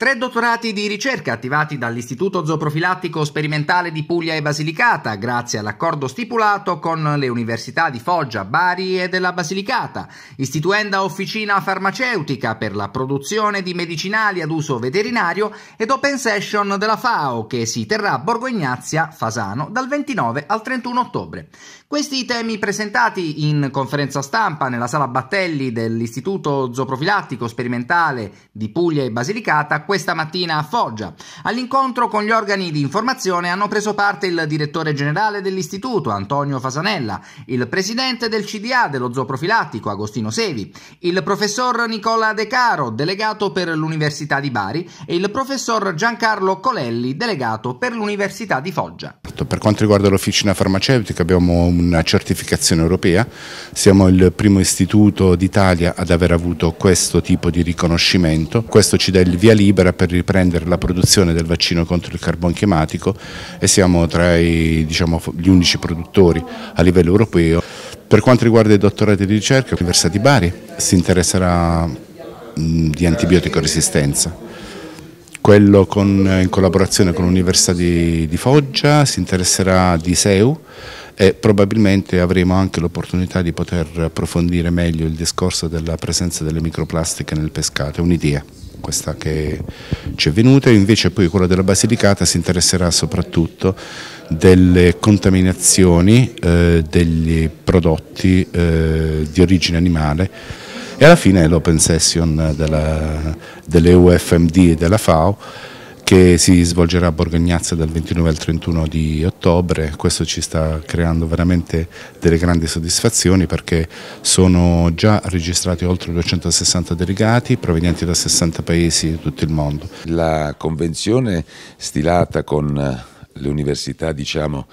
Tre dottorati di ricerca attivati dall'Istituto Zooprofilattico Sperimentale di Puglia e Basilicata grazie all'accordo stipulato con le università di Foggia, Bari e della Basilicata, istituenda officina farmaceutica per la produzione di medicinali ad uso veterinario ed open session della FAO che si terrà a Borgo Ignazia, Fasano, dal 29 al 31 ottobre. Questi temi presentati in conferenza stampa nella sala Battelli dell'Istituto Zooprofilattico Sperimentale di Puglia e Basilicata questa mattina a Foggia. All'incontro con gli organi di informazione hanno preso parte il direttore generale dell'istituto Antonio Fasanella, il presidente del CDA dello zooprofilattico Agostino Sevi, il professor Nicola De Caro, delegato per l'Università di Bari, e il professor Giancarlo Colelli, delegato per l'Università di Foggia prodotto. Per quanto riguarda l'officina farmaceutica abbiamo una certificazione europea, siamo il primo istituto d'Italia ad aver avuto questo tipo di riconoscimento, questo ci dà il via libera per riprendere la produzione del vaccino contro il carbon climatico e siamo tra i, diciamo, gli undici produttori a livello europeo. Per quanto riguarda i dottorati di ricerca, l'Università di Bari si interesserà di antibiotico resistenza quello con, in collaborazione con l'Università di, di Foggia, si interesserà di SEU e probabilmente avremo anche l'opportunità di poter approfondire meglio il discorso della presenza delle microplastiche nel pescato, è un'idea questa che ci è venuta, invece poi quella della Basilicata si interesserà soprattutto delle contaminazioni eh, degli prodotti eh, di origine animale e alla fine l'open session della, delle UFMD e della FAO che si svolgerà a Borgognazza dal 29 al 31 di ottobre, questo ci sta creando veramente delle grandi soddisfazioni perché sono già registrati oltre 260 delegati provenienti da 60 paesi di tutto il mondo. La convenzione stilata con le università diciamo,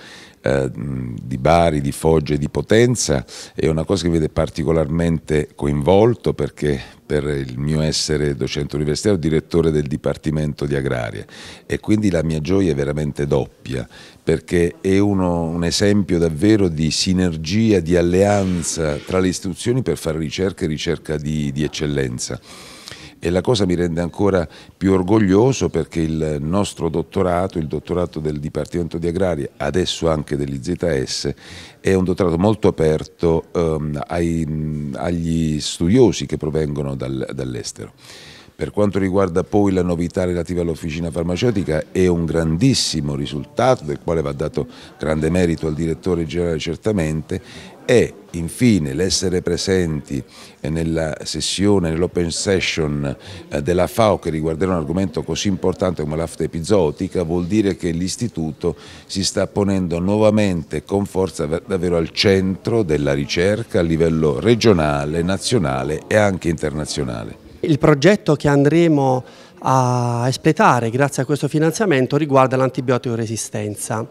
eh, di Bari, di Foggia e di Potenza, è una cosa che mi vede particolarmente coinvolto perché per il mio essere docente universitario direttore del Dipartimento di Agraria e quindi la mia gioia è veramente doppia perché è uno, un esempio davvero di sinergia, di alleanza tra le istituzioni per fare ricerca e ricerca di, di eccellenza e la cosa mi rende ancora più orgoglioso perché il nostro dottorato, il dottorato del Dipartimento di Agraria, adesso anche dell'IZS, è un dottorato molto aperto ehm, ai, agli studiosi che provengono dal, dall'estero. Per quanto riguarda poi la novità relativa all'officina farmaceutica è un grandissimo risultato del quale va dato grande merito al direttore generale certamente e infine l'essere presenti nella sessione, nell'open session eh, della FAO che riguarderà un argomento così importante come l'afta epizotica vuol dire che l'Istituto si sta ponendo nuovamente con forza davvero al centro della ricerca a livello regionale, nazionale e anche internazionale. Il progetto che andremo a espletare grazie a questo finanziamento riguarda l'antibiotico resistenza.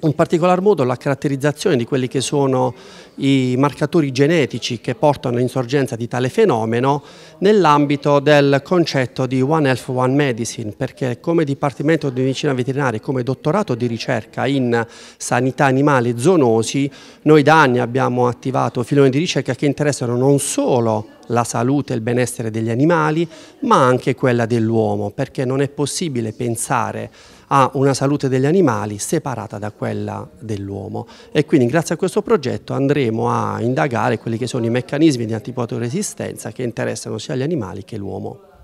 In particolar modo la caratterizzazione di quelli che sono i marcatori genetici che portano all'insorgenza di tale fenomeno nell'ambito del concetto di One Health One Medicine, perché come Dipartimento di Medicina Veterinaria, e come dottorato di ricerca in sanità animale zoonosi, noi da anni abbiamo attivato filoni di ricerca che interessano non solo la salute e il benessere degli animali, ma anche quella dell'uomo, perché non è possibile pensare a una salute degli animali separata da quella dell'uomo e quindi grazie a questo progetto andremo a indagare quelli che sono i meccanismi di antipotoresistenza che interessano sia gli animali che l'uomo.